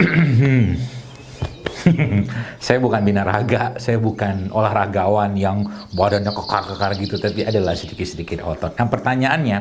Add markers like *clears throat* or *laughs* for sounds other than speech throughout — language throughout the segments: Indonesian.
Hmm. *clears throat* saya bukan binaraga, saya bukan olahragawan yang badannya kekar-kekar gitu, tapi adalah sedikit-sedikit otot. Nah pertanyaannya,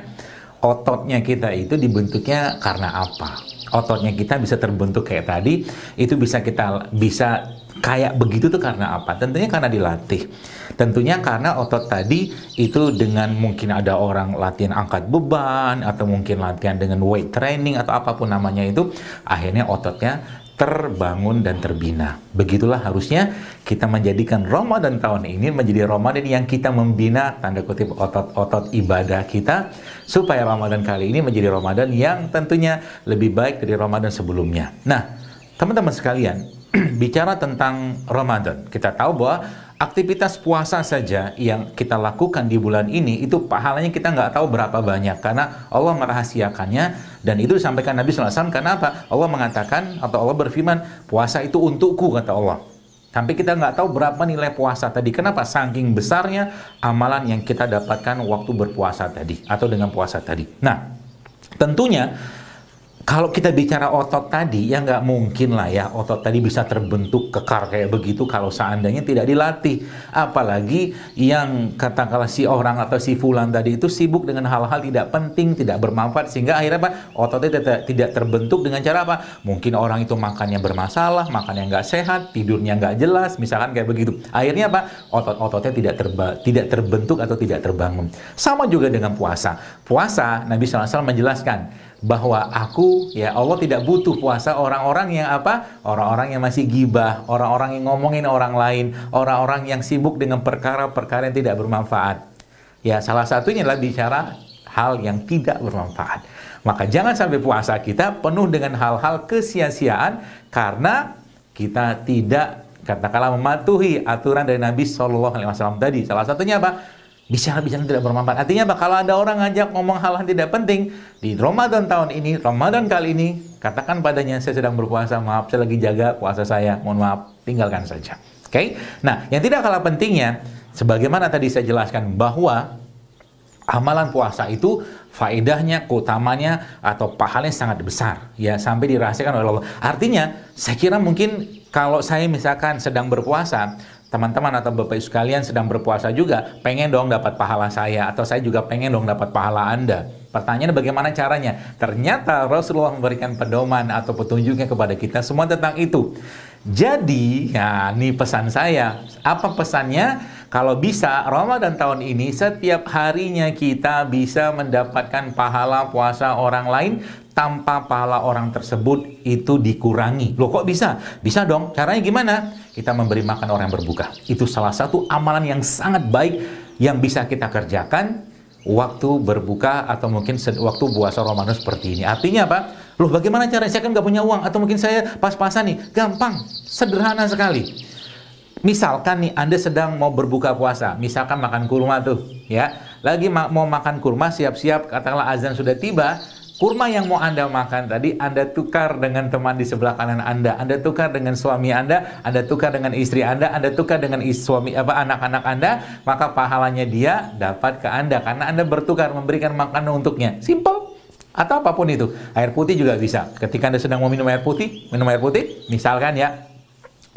ototnya kita itu dibentuknya karena apa? Ototnya kita bisa terbentuk kayak tadi, itu bisa kita bisa kayak begitu tuh karena apa? Tentunya karena dilatih. Tentunya karena otot tadi itu dengan mungkin ada orang latihan angkat beban atau mungkin latihan dengan weight training atau apapun namanya itu akhirnya ototnya terbangun dan terbina. Begitulah harusnya kita menjadikan Ramadan tahun ini menjadi Ramadan yang kita membina tanda kutip otot-otot ibadah kita supaya Ramadan kali ini menjadi Ramadan yang tentunya lebih baik dari Ramadan sebelumnya. Nah, teman-teman sekalian, *clears throat* bicara tentang Ramadan, kita tahu bahwa aktivitas puasa saja yang kita lakukan di bulan ini itu pahalanya kita nggak tahu berapa banyak karena Allah merahasiakannya dan itu disampaikan Nabi SAW karena apa? Allah mengatakan atau Allah berfirman puasa itu untukku kata Allah sampai kita nggak tahu berapa nilai puasa tadi kenapa? saking besarnya amalan yang kita dapatkan waktu berpuasa tadi atau dengan puasa tadi nah tentunya kalau kita bicara otot tadi, ya nggak mungkin lah ya otot tadi bisa terbentuk kekar kayak begitu kalau seandainya tidak dilatih. Apalagi yang katakanlah si orang atau si fulan tadi itu sibuk dengan hal-hal tidak penting, tidak bermanfaat, sehingga akhirnya apa? Ototnya tidak, terbentuk dengan cara apa? Mungkin orang itu makannya bermasalah, makannya nggak sehat, tidurnya nggak jelas, misalkan kayak begitu. Akhirnya apa? Otot-ototnya tidak terba, tidak terbentuk atau tidak terbangun. Sama juga dengan puasa. Puasa, Nabi SAW menjelaskan, bahwa aku ya Allah tidak butuh puasa orang-orang yang apa? Orang-orang yang masih gibah, orang-orang yang ngomongin orang lain, orang-orang yang sibuk dengan perkara-perkara yang tidak bermanfaat. Ya, salah satunya adalah bicara hal yang tidak bermanfaat. Maka jangan sampai puasa kita penuh dengan hal-hal kesia-siaan karena kita tidak katakanlah mematuhi aturan dari Nabi Shallallahu Alaihi Wasallam tadi. Salah satunya apa? bisa bicara tidak bermanfaat. Artinya apa? Kalau ada orang ngajak ngomong hal-hal tidak penting, di Ramadan tahun ini, Ramadan kali ini, katakan padanya, saya sedang berpuasa, maaf, saya lagi jaga puasa saya, mohon maaf, tinggalkan saja. Oke? Okay? Nah, yang tidak kalah pentingnya, sebagaimana tadi saya jelaskan bahwa amalan puasa itu faedahnya, keutamanya atau pahalanya sangat besar ya sampai dirahasiakan oleh Allah. Artinya, saya kira mungkin kalau saya misalkan sedang berpuasa, teman-teman atau Bapak Ibu sekalian sedang berpuasa juga, pengen dong dapat pahala saya atau saya juga pengen dong dapat pahala Anda. Pertanyaannya bagaimana caranya? Ternyata Rasulullah memberikan pedoman atau petunjuknya kepada kita semua tentang itu. Jadi, ya ini pesan saya. Apa pesannya? Kalau bisa, Ramadan tahun ini setiap harinya kita bisa mendapatkan pahala puasa orang lain tanpa pahala orang tersebut itu dikurangi. Loh kok bisa? Bisa dong. Caranya gimana? Kita memberi makan orang yang berbuka. Itu salah satu amalan yang sangat baik yang bisa kita kerjakan waktu berbuka atau mungkin waktu puasa Ramadan seperti ini. Artinya apa? Loh bagaimana caranya? Saya kan nggak punya uang atau mungkin saya pas-pasan nih. Gampang, sederhana sekali misalkan nih Anda sedang mau berbuka puasa, misalkan makan kurma tuh, ya. Lagi ma mau makan kurma, siap-siap katakanlah azan sudah tiba, kurma yang mau Anda makan tadi Anda tukar dengan teman di sebelah kanan Anda, Anda tukar dengan suami Anda, Anda tukar dengan istri Anda, Anda tukar dengan is suami apa anak-anak Anda, maka pahalanya dia dapat ke Anda karena Anda bertukar memberikan makanan untuknya. Simple atau apapun itu. Air putih juga bisa. Ketika Anda sedang mau minum air putih, minum air putih, misalkan ya,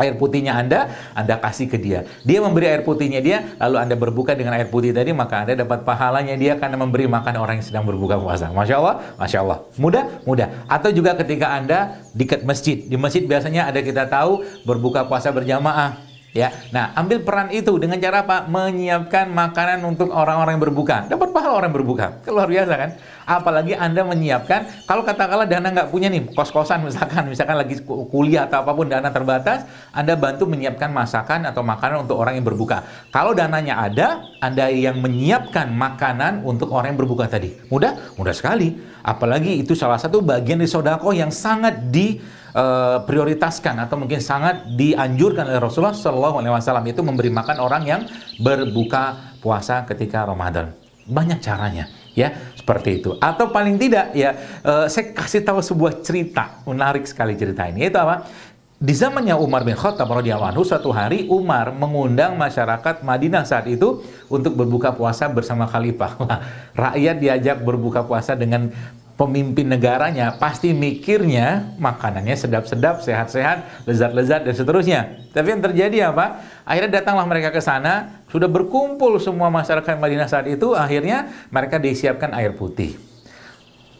air putihnya Anda, Anda kasih ke dia. Dia memberi air putihnya dia, lalu Anda berbuka dengan air putih tadi, maka Anda dapat pahalanya dia karena memberi makan orang yang sedang berbuka puasa. Masya Allah, Masya Allah. Mudah, mudah. Atau juga ketika Anda di masjid. Di masjid biasanya ada kita tahu berbuka puasa berjamaah Ya, nah ambil peran itu dengan cara apa? Menyiapkan makanan untuk orang-orang yang berbuka. Dapat pahala orang yang berbuka, Keluar biasa kan? Apalagi anda menyiapkan, kalau katakanlah dana nggak punya nih, kos-kosan misalkan, misalkan lagi kuliah atau apapun dana terbatas, anda bantu menyiapkan masakan atau makanan untuk orang yang berbuka. Kalau dananya ada, anda yang menyiapkan makanan untuk orang yang berbuka tadi. Mudah, mudah sekali. Apalagi itu salah satu bagian dari sodako yang sangat di Eh, prioritaskan atau mungkin sangat dianjurkan oleh Rasulullah Shallallahu Alaihi Wasallam itu memberi makan orang yang berbuka puasa ketika Ramadan. Banyak caranya ya seperti itu atau paling tidak ya uh, saya kasih tahu sebuah cerita menarik sekali cerita ini itu apa di zamannya Umar bin Khattab radhiyallahu anhu suatu hari Umar mengundang masyarakat Madinah saat itu untuk berbuka puasa bersama khalifah. *laughs* rakyat diajak berbuka puasa dengan pemimpin negaranya pasti mikirnya makanannya sedap-sedap, sehat-sehat, lezat-lezat dan seterusnya. Tapi yang terjadi apa? Akhirnya datanglah mereka ke sana, sudah berkumpul semua masyarakat Madinah saat itu, akhirnya mereka disiapkan air putih.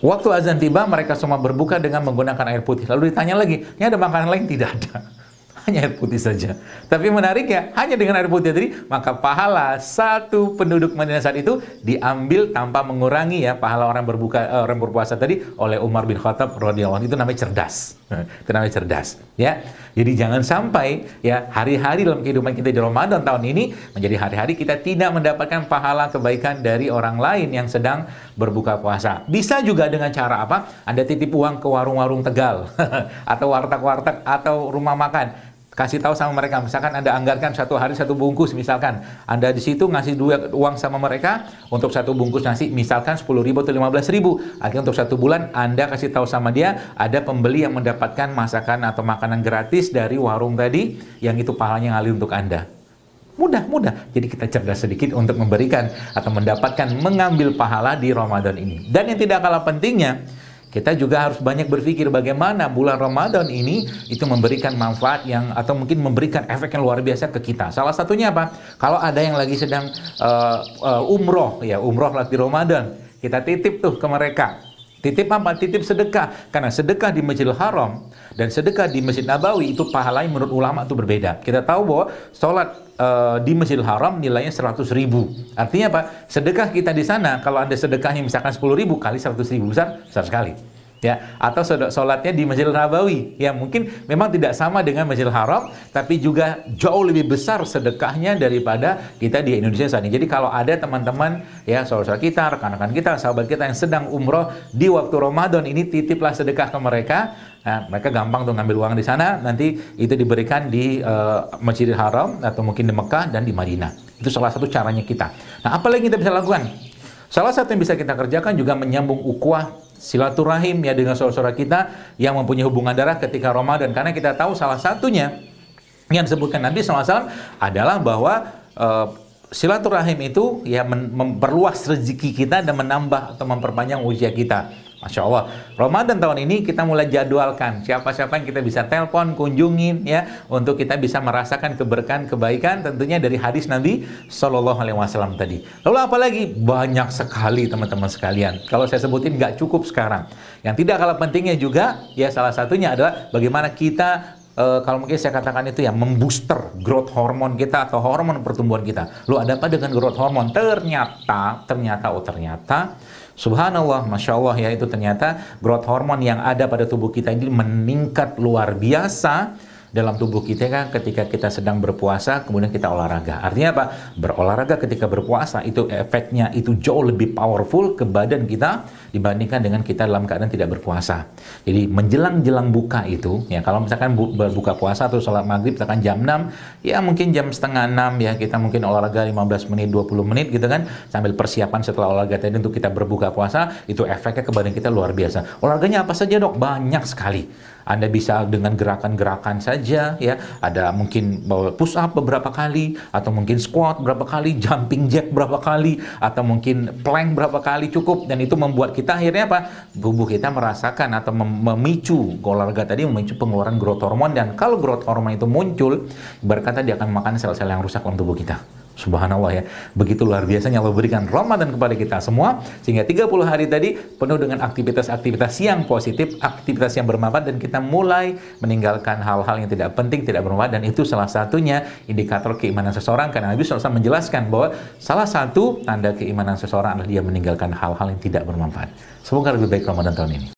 Waktu azan tiba, mereka semua berbuka dengan menggunakan air putih. Lalu ditanya lagi, ini ada makanan lain? Tidak ada hanya air putih saja. Tapi menarik ya, hanya dengan air putih tadi, maka pahala satu penduduk Madinah saat itu diambil tanpa mengurangi ya pahala orang berbuka eh, orang berpuasa tadi oleh Umar bin Khattab radhiyallahu itu namanya cerdas. Eh, itu namanya cerdas, ya. Jadi jangan sampai ya hari-hari dalam kehidupan kita di Ramadan tahun ini menjadi hari-hari kita tidak mendapatkan pahala kebaikan dari orang lain yang sedang berbuka puasa. Bisa juga dengan cara apa? Anda titip uang ke warung-warung Tegal *laughs* atau warteg-warteg atau rumah makan kasih tahu sama mereka misalkan anda anggarkan satu hari satu bungkus misalkan anda di situ ngasih dua uang sama mereka untuk satu bungkus nasi misalkan sepuluh ribu atau lima belas ribu akhirnya untuk satu bulan anda kasih tahu sama dia ada pembeli yang mendapatkan masakan atau makanan gratis dari warung tadi yang itu pahalanya ngalir untuk anda mudah mudah jadi kita cerdas sedikit untuk memberikan atau mendapatkan mengambil pahala di Ramadan ini dan yang tidak kalah pentingnya kita juga harus banyak berpikir bagaimana bulan Ramadan ini itu memberikan manfaat yang atau mungkin memberikan efek yang luar biasa ke kita. Salah satunya apa? Kalau ada yang lagi sedang uh, uh, umroh ya umroh lagi Ramadan, kita titip tuh ke mereka Titip apa? Titip sedekah. Karena sedekah di Masjidil Haram dan sedekah di Masjid Nabawi itu pahalanya menurut ulama itu berbeda. Kita tahu bahwa sholat uh, di Masjidil Haram nilainya 100 ribu. Artinya apa? Sedekah kita di sana, kalau Anda sedekahnya misalkan 10 ribu kali 100 ribu besar, besar sekali ya atau sholatnya di Masjid Nabawi ya mungkin memang tidak sama dengan Masjidil Haram tapi juga jauh lebih besar sedekahnya daripada kita di Indonesia saat ini jadi kalau ada teman-teman ya saudara kita rekan-rekan kita sahabat kita yang sedang umroh di waktu Ramadan ini titiplah sedekah ke mereka Nah, mereka gampang tuh ngambil uang di sana, nanti itu diberikan di uh, Masjidil Haram atau mungkin di Mekah dan di Madinah. Itu salah satu caranya kita. Nah, apa lagi kita bisa lakukan? Salah satu yang bisa kita kerjakan juga menyambung ukuah silaturahim ya dengan saudara-saudara kita yang mempunyai hubungan darah ketika Ramadan karena kita tahu salah satunya yang disebutkan Nabi SAW adalah bahwa uh, silaturahim itu ya memperluas rezeki kita dan menambah atau memperpanjang usia kita. Masya Allah. Ramadan tahun ini kita mulai jadwalkan siapa-siapa yang kita bisa telepon, kunjungin ya untuk kita bisa merasakan keberkahan, kebaikan tentunya dari hadis Nabi Shallallahu Alaihi Wasallam tadi. Lalu apalagi banyak sekali teman-teman sekalian. Kalau saya sebutin nggak cukup sekarang. Yang tidak kalah pentingnya juga ya salah satunya adalah bagaimana kita e, kalau mungkin saya katakan itu ya membooster growth hormon kita atau hormon pertumbuhan kita. Lu ada apa dengan growth hormon? Ternyata, ternyata, oh ternyata Subhanallah, Masya Allah ya itu ternyata growth hormon yang ada pada tubuh kita ini meningkat luar biasa dalam tubuh kita kan ketika kita sedang berpuasa kemudian kita olahraga. Artinya apa? Berolahraga ketika berpuasa itu efeknya itu jauh lebih powerful ke badan kita dibandingkan dengan kita dalam keadaan tidak berpuasa. Jadi menjelang-jelang buka itu ya kalau misalkan bu berbuka puasa atau sholat maghrib misalkan jam 6 ya mungkin jam setengah enam ya kita mungkin olahraga 15 menit 20 menit gitu kan sambil persiapan setelah olahraga tadi untuk kita berbuka puasa itu efeknya ke badan kita luar biasa. Olahraganya apa saja dok? Banyak sekali. Anda bisa dengan gerakan-gerakan saja ya. Ada mungkin push up beberapa kali atau mungkin squat berapa kali, jumping jack berapa kali atau mungkin plank berapa kali cukup dan itu membuat kita akhirnya apa? tubuh kita merasakan atau mem memicu olahraga tadi memicu pengeluaran growth hormone dan kalau growth hormone itu muncul berkata dia akan makan sel-sel yang rusak dalam tubuh kita. Subhanallah ya. Begitu luar biasanya Allah berikan Ramadan kepada kita semua sehingga 30 hari tadi penuh dengan aktivitas-aktivitas yang positif, aktivitas yang bermanfaat dan kita mulai meninggalkan hal-hal yang tidak penting, tidak bermanfaat dan itu salah satunya indikator keimanan seseorang karena Nabi SAW menjelaskan bahwa salah satu tanda keimanan seseorang adalah dia meninggalkan hal-hal yang tidak bermanfaat. Semoga lebih baik Ramadan tahun ini.